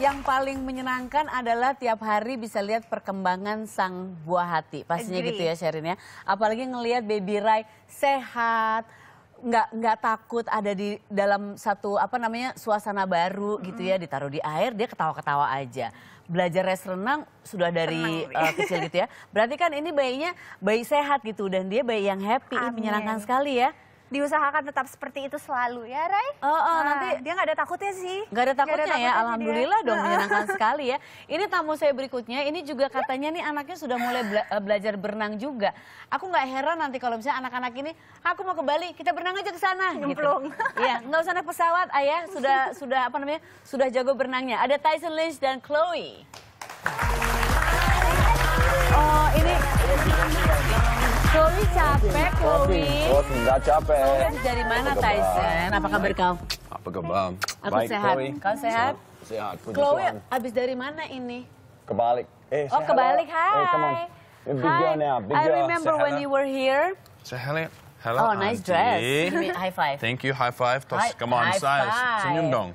Yang paling menyenangkan adalah tiap hari bisa lihat perkembangan sang buah hati. Pastinya Agri. gitu ya Sherin ya. Apalagi ngelihat baby Rai sehat, nggak nggak takut ada di dalam satu apa namanya suasana baru gitu ya ditaruh di air dia ketawa-ketawa aja belajar res renang sudah dari renang, uh, eh, kecil gitu ya berarti kan ini bayinya bayi sehat gitu dan dia bayi yang happy Amin. menyenangkan sekali ya diusahakan tetap seperti itu selalu ya Rai. Oh, oh nah, nanti dia nggak ada takutnya sih. Nggak ada ada takutnya ya, alhamdulillah dia. dong menyenangkan sekali ya. Ini tamu saya berikutnya, ini juga katanya nih anaknya sudah mulai bela eh, belajar berenang juga. Aku nggak heran nanti kalau misalnya anak-anak ini, aku mau ke Bali, kita berenang aja ke sana. Gitu. Nyemplung. Gitu. Ya nggak usah naik pesawat, ayah sudah sudah apa namanya, sudah jago berenangnya. Ada Tyson Lynch dan Chloe. Oh, ini Chloe capek, Chloe. Oh, enggak capek. Chloe dari mana, Apa Tyson? Apa kabar kau? Apa kabar? Aku Baik, sehat. Chloe. Kau sehat? Sehat. sehat. Chloe, abis dari mana ini? Kebalik. Eh, oh, kebalik. Hai. Eh, hey, come on. Hi. Now, I remember when eh? you were here. Say hello. Hello, oh, auntie. nice dress. High five. Thank you, high five. Terus, come on, size. Senyum dong.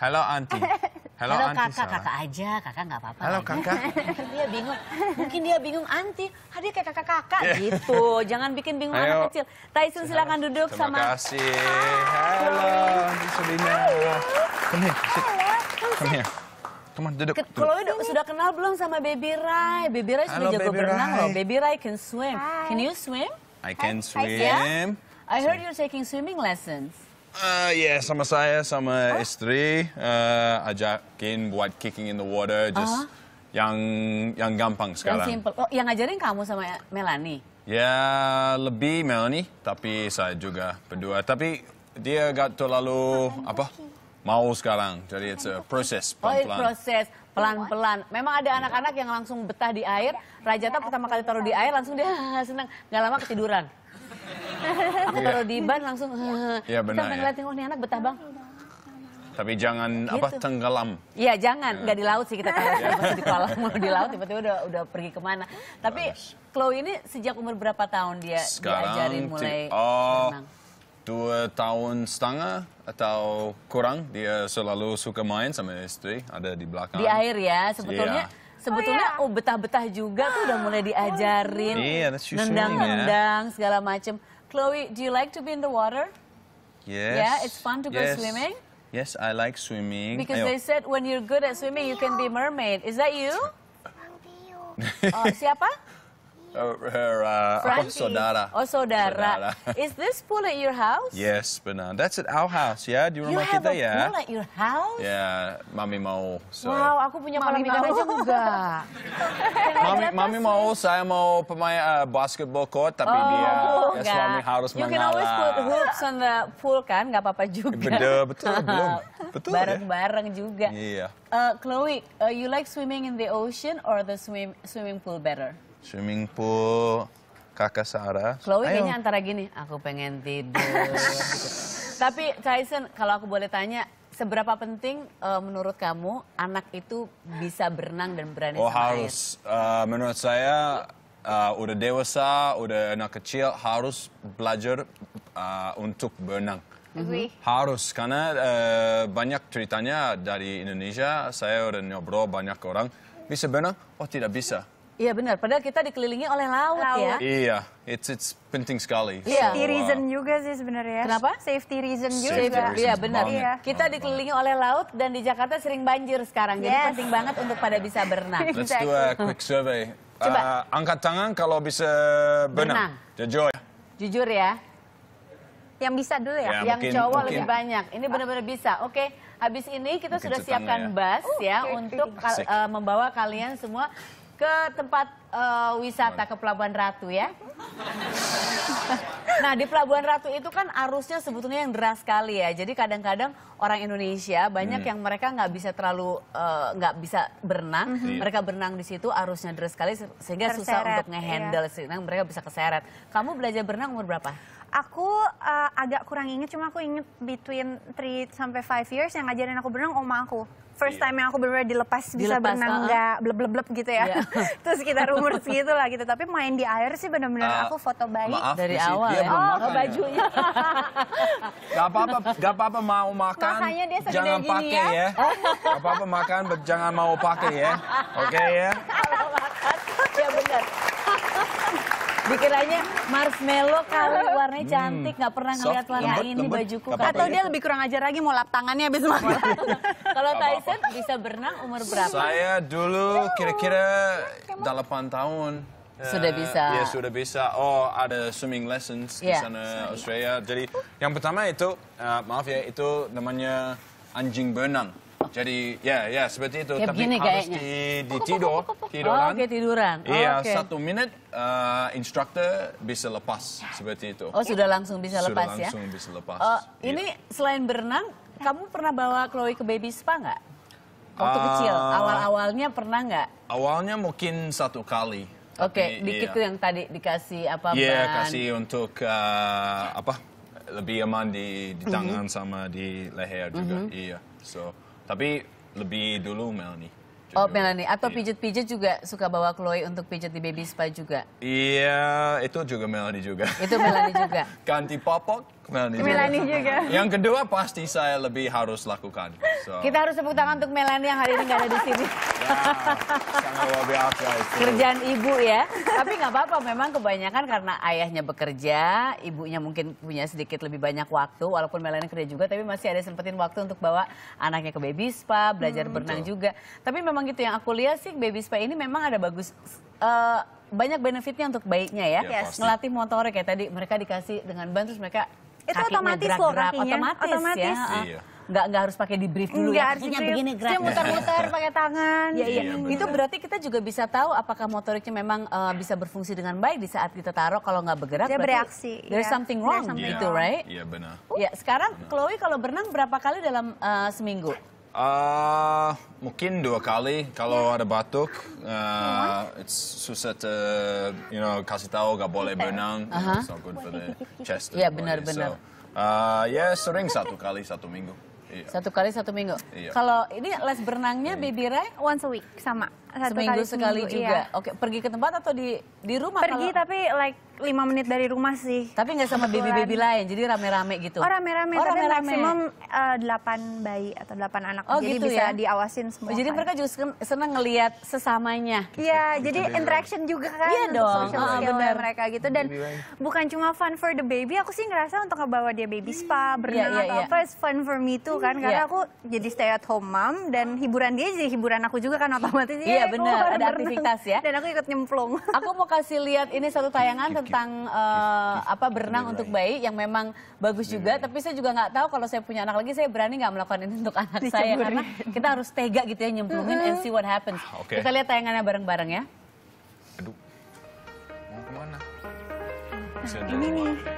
Hello, auntie. Halo, Halo kakak, Sarah. kakak aja, kakak nggak apa-apa. Halo kakak. dia bingung, mungkin dia bingung anti, hadir ah, kayak kakak-kakak yeah. gitu. Jangan bikin bingung Ayo. anak kecil. Tyson silakan duduk Terima sama. Terima kasih. Halo, Auntie Sulina. Come here, sit. Come duduk. Kalau udah sudah kenal belum sama Baby Rai? Baby Rai sudah jago berenang loh. Baby Rai can swim. Hi. Can you swim? I can swim. I, yeah? I heard you're taking swimming lessons. Uh, ya yeah, sama saya sama huh? Oh. istri uh, ajakin buat kicking in the water just uh oh. -huh. yang yang gampang sekarang. Yang simple. Oh, yang ngajarin kamu sama Melanie? Ya lebih Melanie tapi saya juga berdua tapi dia gak terlalu apa mau sekarang jadi it's a process oh, pelan-pelan. Oh, pelan-pelan. Memang ada anak-anak yang langsung betah di air. Raja Rajata pertama kali taruh di air langsung dia senang. Gak lama ketiduran. aku kalau iya. di ban langsung ya, benar, sampai ya. ngeliatin oh ini anak betah bang tapi jangan gitu. apa tenggelam. Iya jangan, ya. nggak di laut sih kita tahu. Ya. di kolam, mau di laut tiba-tiba udah udah pergi kemana. Tapi Chloe ini sejak umur berapa tahun dia Sekarang, diajarin mulai oh, Dua tahun setengah atau kurang dia selalu suka main sama istri ada di belakang. Di air ya sebetulnya. Yeah sebetulnya oh, iya. oh betah-betah juga tuh udah mulai diajarin iya, nendang-nendang yeah, ya. segala macem Chloe, do you like to be in the water? Yes. Yeah, it's fun to yes. go swimming? Yes, I like swimming. Because they said when you're good at swimming, you can be mermaid. Is that you? oh, siapa? her oh, uh, Frankie. Sodara. Oh, Sodara. Oh, Is this pool at your house? Yes, benar. That's at our house, ya. Yeah? Di rumah you kita, ya. You have a pool at your house? yeah, mami mau. So. Wow, aku punya kolam ikan aja juga. mami, mami mau, saya mau pemain uh, basketball court, tapi oh, dia ya, suami kan. harus you mengalah. You can always put hoops on the pool, kan? Gak apa-apa juga. Bener, betul, belum. Betul, ya? Bareng-bareng juga. Iya. Yeah. Uh, Chloe, uh, you like swimming in the ocean or the swim, swimming pool better? Swimming pool, kakak Sarah. Chloe Ayo. kayaknya antara gini, aku pengen tidur. Tapi Tyson, kalau aku boleh tanya, seberapa penting uh, menurut kamu anak itu bisa berenang dan berani oh, harus. Uh, menurut saya uh, udah dewasa, udah anak kecil harus belajar uh, untuk berenang. Mm-hmm. Harus karena uh, banyak ceritanya dari Indonesia saya udah nyobrol banyak orang bisa berenang, oh tidak bisa Iya benar, padahal kita dikelilingi oleh laut, ya. laut. ya. Iya, it's it's penting sekali. Iya. Safety reason juga sih sebenarnya. Kenapa? Safety reason juga. Safety iya benar. Iya. Kita dikelilingi oleh laut dan di Jakarta sering banjir sekarang, yes. jadi penting banget untuk pada bisa berenang. Let's do a quick survey. Coba. Uh, angkat tangan kalau bisa berenang. berenang. Jujur. Jujur ya. Yang bisa dulu ya. ya yang mungkin, cowok mungkin. lebih banyak. Ini benar-benar bisa. Oke. Okay. Habis ini kita Mungkin sudah siapkan ya. bus oh, ya okay, untuk uh, membawa kalian semua ke tempat uh, wisata ke Pelabuhan Ratu ya. nah di Pelabuhan Ratu itu kan arusnya sebetulnya yang deras sekali ya. Jadi kadang-kadang orang Indonesia banyak hmm. yang mereka nggak bisa terlalu eh, nggak uh, bisa berenang. Hmm. Iya. Mereka berenang di situ arusnya deras sekali sehingga Terseret, susah untuk ngehandle. Iya. Sehingga mereka bisa keseret. Kamu belajar berenang umur berapa? aku uh, agak kurang inget cuma aku inget between 3 sampai 5 years yang ngajarin aku berenang oma aku first iya. time yang aku benar-benar dilepas, dilepas bisa berenang nggak uh bleb bleb gitu ya yeah. Terus sekitar umur segitu lah gitu tapi main di air sih benar-benar uh, ah, aku foto bayi maaf, dari awal ya. oh makan, ya? bajunya gak apa-apa nggak apa-apa mau makan Makanya dia jangan pakai ya, ya. nggak apa-apa makan jangan mau pakai ya oke okay, ya kalau makan ya benar Dikiranya marshmallow kali warnanya hmm. cantik, nggak pernah ngeliat warna ini bajuku. Atau dia lebih kurang ajar lagi mau lap tangannya habis makan. Kalau Tyson bisa berenang umur berapa? Saya dulu kira-kira 8 tahun. Sudah eh, bisa. Ya sudah bisa. Oh ada swimming lessons di ya. sana Australia. Jadi yang pertama itu eh, maaf ya itu namanya anjing berenang. Jadi ya ya seperti itu. Kayak tapi begini harus kayaknya. di, di tidur, tiduran. Oh, tiduran. Iya, oh, iya okay. satu menit uh, eh, instruktur bisa lepas seperti itu. Oh sudah langsung bisa sudah lepas langsung ya? Sudah langsung bisa lepas. Eh, iya. Ini selain berenang, kamu pernah bawa Chloe ke baby spa nggak? Waktu uh, kecil, awal-awalnya pernah nggak? Awalnya mungkin satu kali. Oke, okay, dikit iya. yang tadi dikasih apa? Iya, yeah, kasih untuk uh, apa? Lebih aman di, di tangan mm -hmm. sama di leher juga. Mm -hmm. Iya, so. Tapi lebih dulu Melanie. Jujur. Oh Melanie, atau iya. pijet-pijet pijat juga suka bawa Chloe untuk pijet di baby spa juga? Iya, itu juga Melanie juga. Itu Melanie juga. Ganti popok, Melani Melanie juga. juga. Yang kedua pasti saya lebih harus lakukan. So. Kita harus tepuk tangan untuk Melani yang hari ini nggak ada di sini. Ya, biasa Kerjaan ibu ya. Tapi nggak apa-apa, memang kebanyakan karena ayahnya bekerja, ibunya mungkin punya sedikit lebih banyak waktu, walaupun Melani kerja juga, tapi masih ada sempetin waktu untuk bawa anaknya ke baby spa, belajar hmm, berenang betul. juga. Tapi memang gitu yang aku lihat sih baby spa ini memang ada bagus. Uh, banyak benefitnya untuk baiknya ya. Yes. Ya, Ngelatih motorik ya tadi mereka dikasih dengan bantu mereka itu otomatis gerak, loh gerak, kakinya. Otomatis, otomatis ya. Iya. Nggak, nggak harus pakai di brief dulu ya. nggak ya. Kakinya begini gerak. Dia muter-muter pakai tangan. Iya, iya. iya itu berarti kita juga bisa tahu apakah motoriknya memang uh, bisa berfungsi dengan baik di saat kita taruh kalau nggak bergerak. Dia bereaksi. There's iya. something wrong yeah. itu, right? Iya, yeah, benar. ya, sekarang benar. Chloe kalau berenang berapa kali dalam uh, seminggu? Uh, mungkin dua kali kalau ya. ada batuk, uh, susah to you know, kasih tahu gak boleh ya? berenang, uh -huh. it's not good for the chest. Iya yeah, benar-benar. So, uh, ya yeah, sering satu kali satu minggu. Yeah. Satu kali satu minggu. Yeah. Kalau ini les berenangnya baby Ray once a week sama satu seminggu kali sekali seminggu, juga. Iya. Oke, pergi ke tempat atau di di rumah? Pergi kalau... tapi like lima menit dari rumah sih. Tapi nggak sama baby-baby lain, jadi rame-rame gitu. Oh rame-rame, oh, tapi rame maksimum eh, delapan uh, bayi atau delapan anak, oh, jadi gitu bisa ya? diawasin semua. Oh, jadi mereka juga senang ngelihat sesamanya. Iya, jadi interaction juga kan. Iya dong. Social oh, ah, skill mereka gitu dan bukan cuma fun for the baby, aku sih ngerasa untuk ngebawa dia baby spa, iya, iya, berenang yeah, yeah, atau yeah. apa, fun for me too kan, karena yeah. aku jadi stay at home mom dan hiburan dia jadi hiburan aku juga kan otomatis. Iya yeah, Iya, benar, ada aktivitas ya. Dan aku ikut nyemplung. Aku mau kasih lihat ini satu tayangan tentang uh, apa berenang untuk bayi yang memang bagus juga, tapi saya juga nggak tahu kalau saya punya anak lagi saya berani nggak melakukan ini untuk anak saya karena kita harus tega gitu ya nyemplungin and see what happens. Ah, okay. Kita lihat tayangannya bareng-bareng ya. Aduh. Mau kemana? Ini nih.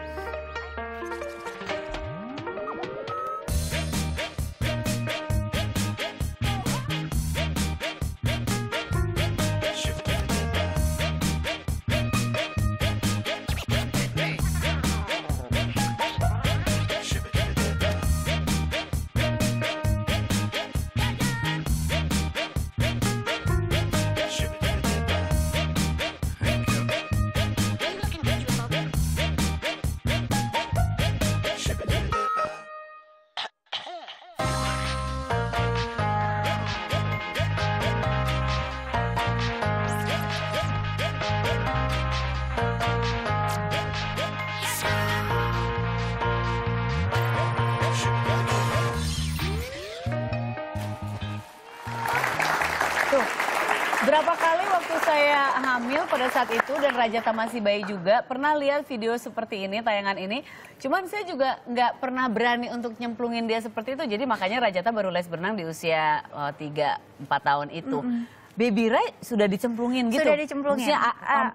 Berapa kali waktu saya hamil pada saat itu dan Raja Tamasi bayi juga pernah lihat video seperti ini tayangan ini. Cuman saya juga nggak pernah berani untuk nyemplungin dia seperti itu. Jadi makanya Raja Tama baru les berenang di usia oh, 3 4 tahun itu. Mm -hmm. Baby Ray sudah dicemplungin gitu. Sudah dicemplungin. Maksudnya, uh,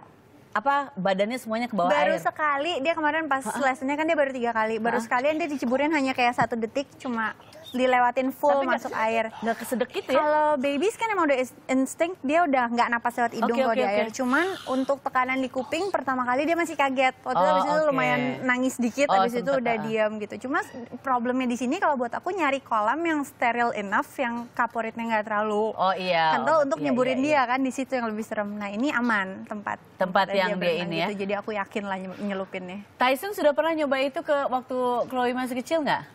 apa badannya semuanya ke bawah baru air. sekali dia kemarin pas lesnya kan dia baru tiga kali baru sekali sekalian dia diceburin hanya kayak satu detik cuma dilewatin full Tapi masuk gak, air. Nggak kesedekit gitu ya? Kalau babies kan emang udah instinct, dia udah nggak napas lewat hidung okay, kalau okay, di okay. Cuman untuk tekanan di kuping pertama kali dia masih kaget. Waktu oh, itu okay. lumayan nangis dikit, oh, habis itu udah uh. Ah. diam gitu. Cuma problemnya di sini kalau buat aku nyari kolam yang steril enough, yang kaporitnya nggak terlalu oh, iya, kental oh, untuk iya, nyeburin iya, iya. dia iya. kan di situ yang lebih serem. Nah ini aman tempat. Tempat, tempat yang dia, dia ini ya? gitu. ya? Jadi aku yakin lah nyelupinnya. Tyson sudah pernah nyoba itu ke waktu Chloe masih kecil nggak?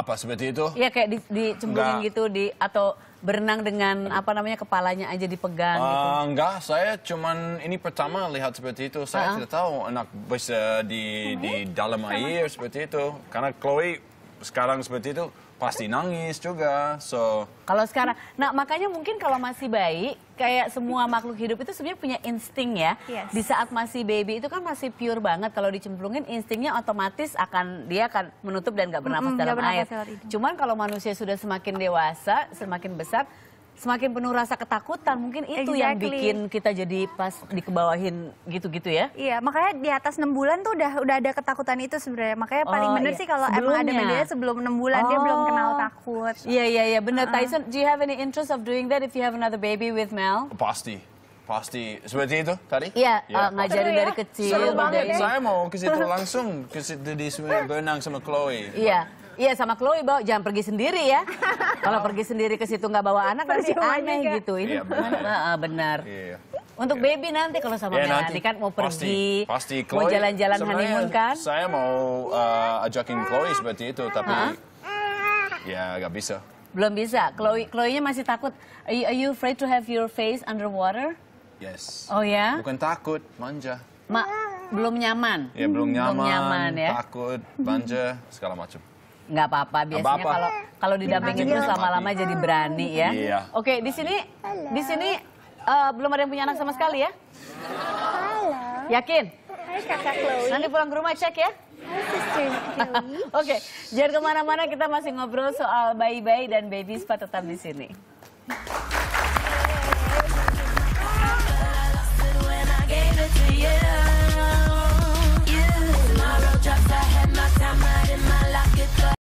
apa seperti itu? Iya kayak di, cembungin gitu di atau berenang dengan apa namanya kepalanya aja dipegang uh, gitu. Enggak, saya cuman ini pertama lihat seperti itu. Saya uh -huh. tidak tahu anak bisa di uh -huh. di dalam air seperti itu. Karena Chloe sekarang seperti itu pasti nangis juga. So kalau sekarang, nah makanya mungkin kalau masih bayi, kayak semua makhluk hidup itu sebenarnya punya insting ya. Yes. Di saat masih baby itu kan masih pure banget. Kalau dicemplungin instingnya otomatis akan dia akan menutup dan gak bernapas mm -hmm, dalam gak bernapas air. Cuman kalau manusia sudah semakin dewasa, semakin besar, semakin penuh rasa ketakutan. Mungkin itu exactly. yang bikin kita jadi pas dikebawahin gitu-gitu ya. Iya, makanya di atas enam bulan tuh udah udah ada ketakutan itu sebenarnya. Makanya oh, paling benar iya. sih kalau emang ada media sebelum enam bulan oh. dia belum oh. kenal takut. Iya, iya, iya. Bener. Uh -huh. Tyson, do you have any interest of doing that if you have another baby with Mel? Pasti. Pasti seperti itu tadi? Iya, yeah. Iya. uh, ngajarin ya. Seru dari kecil. Seru banget. Dari... Saya mau ke situ langsung, ke situ di swimming berenang sama Chloe. Iya. Yeah. Iya sama Chloe bawa jangan pergi sendiri ya. Kalau pergi sendiri ke situ nggak bawa anak nanti aneh juga. gitu. Ini ya, benar. Uh, Iya. Untuk yeah. baby nanti kalau sama yeah, iya, nanti. kan mau pergi, pasti, pasti. Chloe, mau jalan-jalan honeymoon kan? Saya mau uh, ajakin Chloe seperti itu tapi huh? ya nggak bisa. Belum bisa. Chloe, Chloe-nya masih takut. Are you, are you afraid to have your face underwater? Yes. Oh ya? Bukan takut, manja. Ma belum nyaman. Ya belum nyaman, belum nyaman ya? takut, manja, segala macam nggak apa-apa biasanya kalau kalau didampingin terus lama-lama jadi berani ya. Iya. Oke, di sini Halo. di sini uh, belum ada yang punya anak sama sekali ya? Halo. Yakin? Hai Nanti pulang ke rumah cek ya. Oke, okay, jangan kemana-mana kita masih ngobrol soal bayi-bayi dan baby spa tetap di sini.